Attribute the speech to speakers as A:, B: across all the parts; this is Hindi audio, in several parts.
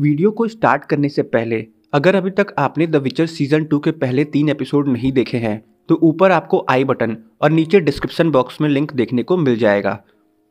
A: वीडियो को स्टार्ट करने से पहले अगर अभी तक आपने द विचर सीजन टू के पहले तीन एपिसोड नहीं देखे हैं तो ऊपर आपको आई बटन और नीचे डिस्क्रिप्शन बॉक्स में लिंक देखने को मिल जाएगा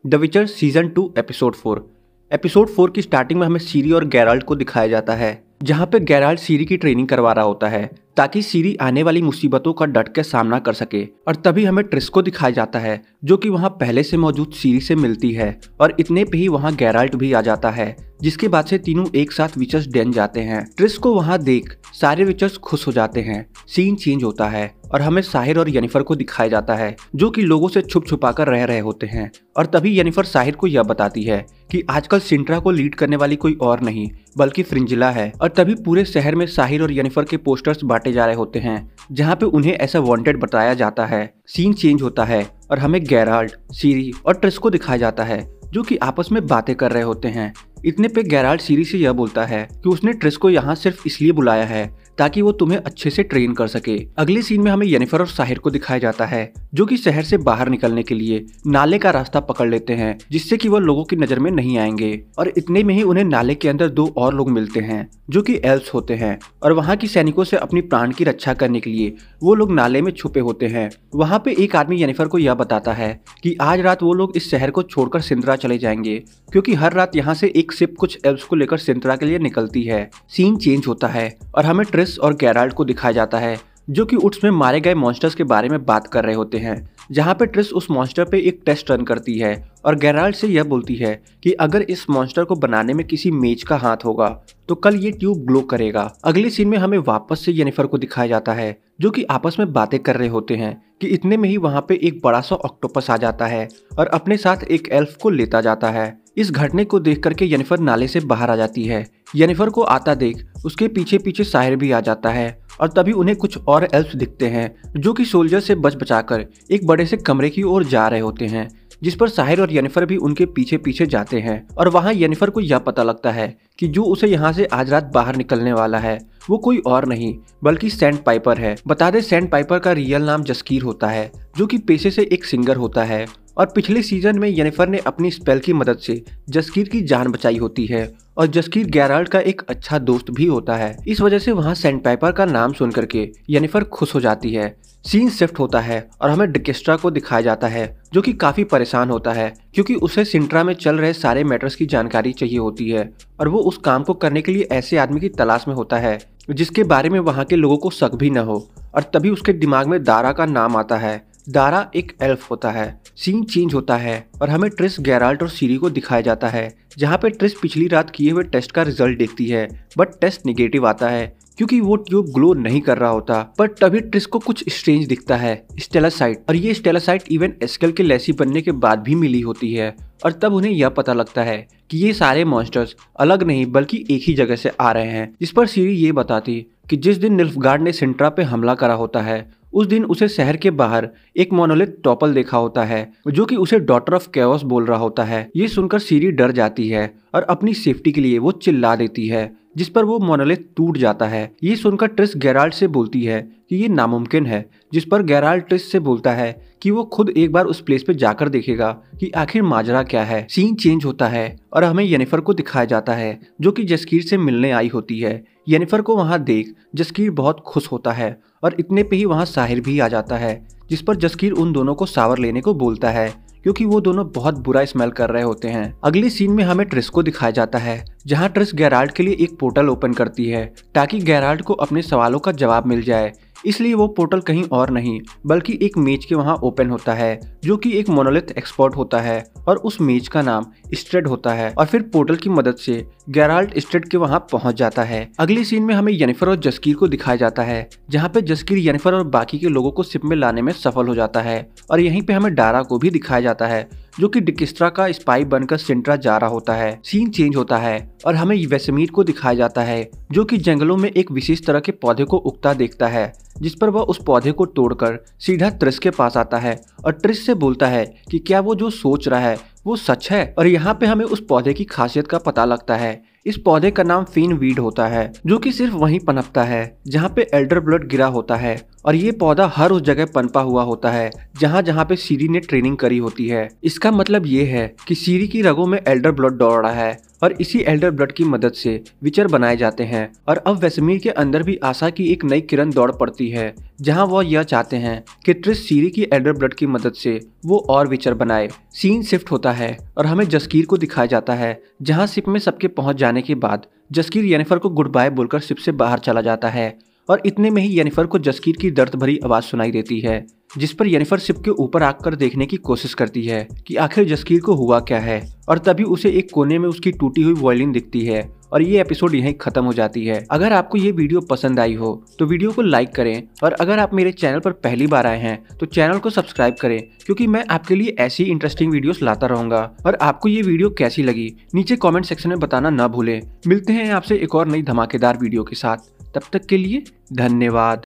A: the Witcher season two episode four episode four की स्टार्टिंग में हमें सीरी और गैराल्ड को दिखाया जाता है जहाँ पे गैराल्ड सीरी की ट्रेनिंग करवा रहा होता है ताकि सीरी आने वाली मुसीबतों का डट के सामना कर सके और तभी हमें ट्रिस को दिखाया जाता है जो कि वहाँ पहले से मौजूद सीरी से मिलती है और इतने पे ही वहाँ गैराल्ट भी आ जाता है जिसके बाद से तीनों एक साथ विचर्स डेन जाते हैं ट्रिस को वहाँ देख सारे विचर्स खुश हो जाते हैं सीन चेंज होता है और हमें साहिर और यनिफर को दिखाया जाता है जो कि लोगों से छुप छुपा कर रह रहे होते हैं और तभी यनिफर साहिर को यह बताती है कि आजकल सिंट्रा को लीड करने वाली कोई और नहीं बल्कि फ्रिंजिला है और तभी पूरे शहर में साहिर और यनिफर के पोस्टर्स बांट काटे जा रहे होते हैं जहाँ पे उन्हें ऐसा वांटेड बताया जाता है सीन चेंज होता है और हमें गैराल्ट सीरी और ट्रिस को दिखाया जाता है जो कि आपस में बातें कर रहे होते हैं इतने पे गैराल्ट सीरी से यह बोलता है कि उसने ट्रिस को यहाँ सिर्फ इसलिए बुलाया है ताकि वो तुम्हें अच्छे से ट्रेन कर सके अगले सीन में हमें येनिफर और साहिर को दिखाया जाता है जो कि शहर से बाहर निकलने के लिए नाले का रास्ता पकड़ लेते हैं जिससे कि वह लोगों की नजर में नहीं आएंगे और इतने में ही उन्हें नाले के अंदर दो और लोग मिलते हैं जो कि एल्स होते हैं और वहाँ की सैनिकों से अपनी प्राण की रक्षा करने के लिए वो लोग नाले में छुपे होते हैं वहाँ पे एक आदमी येनिफर को यह बताता है कि आज रात वो लोग इस शहर को छोड़कर सिंदरा चले जाएंगे क्योंकि हर रात यहाँ से एक सिप कुछ एल्स को लेकर सिंतरा के लिए निकलती है सीन चेंज होता है और हमें ट्रिस और गैराल्ड को दिखाया जाता है जो कि उट्स में मारे गए मॉन्स्टर्स के बारे में बात कर रहे होते हैं जहाँ पे ट्रिस उस मॉन्स्टर पे एक टेस्ट रन करती है और गैराल्ड से यह बोलती है कि अगर इस मॉन्स्टर को बनाने में किसी मेज का हाथ होगा तो कल ये ट्यूब ग्लो करेगा अगले सीन में हमें वापस से यनिफर को दिखाया जाता है जो कि आपस में बातें कर रहे होते हैं कि इतने में ही वहाँ पे एक बड़ा सा ऑक्टोपस आ जाता है और अपने साथ एक एल्फ को लेता जाता है इस घटने को देख करके येनिफर नाले से बाहर आ जाती है यनिफर को आता देख उसके पीछे पीछे साहिर भी आ जाता है और तभी उन्हें कुछ और एल्फ दिखते हैं जो कि सोल्जर से बच बचाकर एक बड़े से कमरे की ओर जा रहे होते हैं जिस पर साहिर और यनिफर भी उनके पीछे पीछे जाते हैं और वहाँ यनिफर को यह पता लगता है कि जो उसे यहाँ से आज रात बाहर निकलने वाला है वो कोई और नहीं बल्कि सेंट पाइपर है बता दे सेंट पाइपर का रियल नाम जस्कीर होता है जो कि पेशे से एक सिंगर होता है और पिछले सीजन में यनिफर ने अपनी स्पेल की मदद से जस्कीर की जान बचाई होती है और जसकीर गैराल्ट का एक अच्छा दोस्त भी होता है इस वजह से वहाँ सेंट पाइपर का नाम सुन करके यनिफर खुश हो जाती है सीन शिफ्ट होता है और हमें डिकेस्ट्रा को दिखाया जाता है जो कि काफी परेशान होता है क्योंकि उसे सिंट्रा में चल रहे सारे मैटर्स की जानकारी चाहिए होती है और वो उस काम को करने के लिए ऐसे आदमी की तलाश में होता है जिसके बारे में वहाँ के लोगों को शक भी न हो और तभी उसके दिमाग में दारा का नाम आता है दारा एक एल्फ होता है सीन चेंज होता है और हमें ट्रिस गैराल्ट और सीरी को दिखाया जाता है जहाँ पे ट्रिस पिछली रात किए हुए टेस्ट का रिजल्ट देखती है बट टेस्ट निगेटिव आता है क्योंकि वो ट्यूब ग्लो नहीं कर रहा होता पर तभी ट्रिस को कुछ स्ट्रेंज दिखता है स्टेलासाइट और ये स्टेलासाइट इवन एस्कल के लेसी बनने के बाद भी मिली होती है और तब उन्हें यह पता लगता है कि ये सारे मॉन्स्टर्स अलग नहीं बल्कि एक ही जगह से आ रहे हैं जिस पर सीरी ये बताती कि जिस दिन निल्फगार्ड ने सिंट्रा पे हमला करा होता है उस दिन उसे शहर के बाहर एक मोनोलिथ टॉपल देखा होता है जो कि उसे डॉटर ऑफ कैओस बोल रहा होता है ये सुनकर सीरी डर जाती है और अपनी सेफ्टी के लिए वो चिल्ला देती है जिस पर वो मोनोलिथ टूट जाता है ये सुनकर ट्रिस गैराल्ट से बोलती है कि ये नामुमकिन है जिस पर गैराल्ट ट्रिस से बोलता है कि वो खुद एक बार उस प्लेस पे जाकर देखेगा कि आखिर माजरा क्या है सीन चेंज होता है और हमें येनिफर को दिखाया जाता है जो कि जसकीर से मिलने आई होती है येनिफर को वहाँ देख जसकीर बहुत खुश होता है और इतने पे ही वहाँ साहिर भी आ जाता है जिस पर जसकीर उन दोनों को सावर लेने को बोलता है क्योंकि वो दोनों बहुत बुरा स्मेल कर रहे होते हैं अगले सीन में हमें ट्रिस को दिखाया जाता है जहाँ ट्रिस गैराल्ड के लिए एक पोर्टल ओपन करती है ताकि गैराल्ड को अपने सवालों का जवाब मिल जाए इसलिए वो पोर्टल कहीं और नहीं बल्कि एक मेज के वहाँ ओपन होता है जो कि एक मोनोलिथ एक्सपर्ट होता है और उस मेज का नाम स्ट्रेड होता है और फिर पोर्टल की मदद से गैराल्ट स्ट्रेड के वहाँ पहुँच जाता है अगले सीन में हमें यनिफर और जस्कीर को दिखाया जाता है जहाँ पे जस्कीर यनिफर और बाकी के लोगों को सिप में लाने में सफल हो जाता है और यहीं पे हमें डारा को भी दिखाया जाता है जो कि डिकिस्ट्रा का स्पाई बनकर सिंट्रा जा रहा होता है सीन चेंज होता है और हमें वेसमीर को दिखाया जाता है जो कि जंगलों में एक विशेष तरह के पौधे को उगता देखता है जिस पर वह उस पौधे को तोड़कर सीधा त्रिस के पास आता है और ट्रिस से बोलता है कि क्या वो जो सोच रहा है वो सच है और यहाँ पे हमें उस पौधे की खासियत का पता लगता है इस पौधे का नाम फिन वीड होता है जो कि सिर्फ वहीं पनपता है जहाँ पे एल्डर ब्लड गिरा होता है और ये पौधा हर उस जगह पनपा हुआ होता है जहाँ जहाँ पे सीरी ने ट्रेनिंग करी होती है इसका मतलब ये है कि सीरी की रगों में एल्डर ब्लड दौड़ रहा है और इसी एल्डर ब्लड की मदद से विचर बनाए जाते हैं और अब वैसमीर के अंदर भी आशा की एक नई किरण दौड़ पड़ती है जहां वह यह चाहते हैं कि ट्रिस सीरी की एल्डर ब्लड की मदद से वो और विचर बनाए सीन शिफ्ट होता है और हमें जसकीर को दिखाया जाता है जहां सिप में सबके पहुंच जाने जाने के बाद जसकीर यनिफर को गुड बाय बोलकर सिप से बाहर चला जाता है और इतने में ही यनिफर को जसकीर की दर्द भरी आवाज़ सुनाई देती है जिस पर यनिफर सिप के ऊपर आकर देखने की कोशिश करती है कि आखिर जसकीर को हुआ क्या है और तभी उसे एक कोने में उसकी टूटी हुई वॉयलिन दिखती है और ये एपिसोड यहीं खत्म हो जाती है अगर आपको ये वीडियो पसंद आई हो तो वीडियो को लाइक करें और अगर आप मेरे चैनल पर पहली बार आए हैं तो चैनल को सब्सक्राइब करें क्योंकि मैं आपके लिए ऐसी इंटरेस्टिंग वीडियोस लाता रहूंगा और आपको ये वीडियो कैसी लगी नीचे कमेंट सेक्शन में बताना न भूलें मिलते हैं आपसे एक और नई धमाकेदार वीडियो के साथ तब तक के लिए धन्यवाद